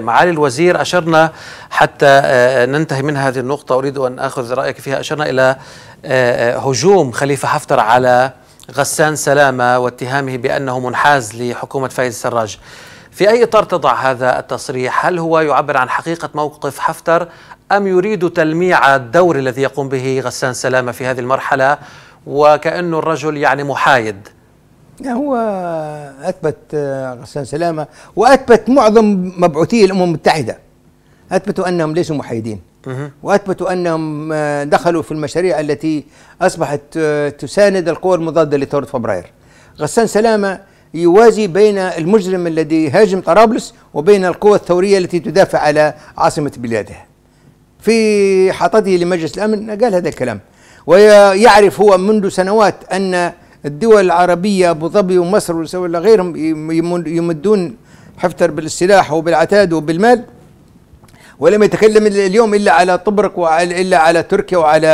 معالي الوزير أشرنا حتى آه، آه، ننتهي من هذه النقطة أريد أن أخذ رأيك فيها أشرنا إلى آه، هجوم خليفة حفتر على غسان سلامة واتهامه بأنه منحاز لحكومة فايز السراج في أي إطار تضع هذا التصريح هل هو يعبر عن حقيقة موقف حفتر أم يريد تلميع الدور الذي يقوم به غسان سلامة في هذه المرحلة وكأنه الرجل يعني محايد يعني هو اثبت غسان آه، سلامه واثبت معظم مبعوثي الامم المتحده اثبتوا انهم ليسوا محايدين واثبتوا انهم آه، دخلوا في المشاريع التي اصبحت آه، تساند القوى المضاده لثوره فبراير. غسان سلامه يوازي بين المجرم الذي هاجم طرابلس وبين القوى الثوريه التي تدافع على عاصمه بلاده في حطته لمجلس الامن قال هذا الكلام ويعرف هو منذ سنوات ان الدول العربية أبو ظبي ومصر ولا غيرهم يمدون حفتر بالسلاح وبالعتاد وبالمال ولم يتكلم اليوم الا على طبرق وعلى الا على تركيا وعلى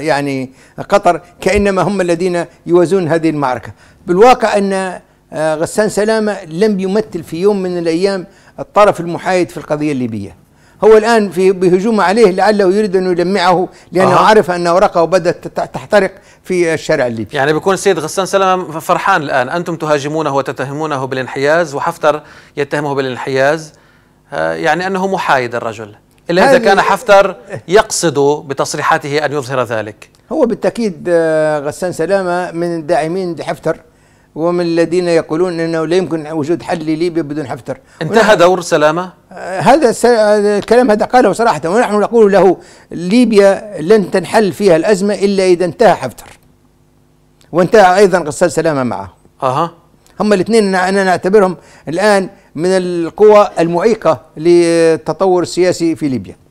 يعني قطر كانما هم الذين يوازون هذه المعركه بالواقع ان آه، غسان سلامه لم يمثل في يوم من الايام الطرف المحايد في القضيه الليبيه هو الآن في بهجوم عليه لعله يريد أن يلمعه لأنه آه. عرف أن أوراقه بدأت تحترق في الشارع الليبي يعني بيكون السيد غسان سلامة فرحان الآن أنتم تهاجمونه وتتهمونه بالانحياز وحفتر يتهمه بالانحياز آه، يعني أنه محايد الرجل إلا إذا كان حفتر يقصد بتصريحاته أن يظهر ذلك هو بالتأكيد آه، غسان سلامة من الداعمين لحفتر ومن الذين يقولون انه لا يمكن وجود حل لليبيا بدون حفتر انتهى دور سلامة؟ آه، هذا آه، الكلام هذا قاله صراحه ونحن نقول له ليبيا لن تنحل فيها الازمه الا اذا انتهى حفتر وانتهى ايضا غسال سلامه معه اها هم الاثنين انا نعتبرهم الان من القوى المعيقه للتطور السياسي في ليبيا